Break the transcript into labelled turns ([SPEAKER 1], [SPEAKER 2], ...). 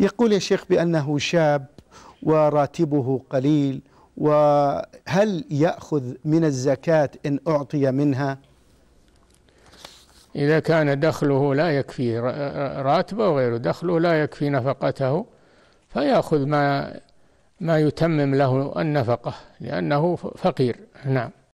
[SPEAKER 1] يقول يا شيخ بأنه شاب وراتبه قليل وهل يأخذ من الزكاة إن أعطي منها
[SPEAKER 2] إذا كان دخله لا يكفي راتبه وغيره دخله لا يكفي
[SPEAKER 3] نفقته فيأخذ ما ما يتمم له النفقة لأنه فقير نعم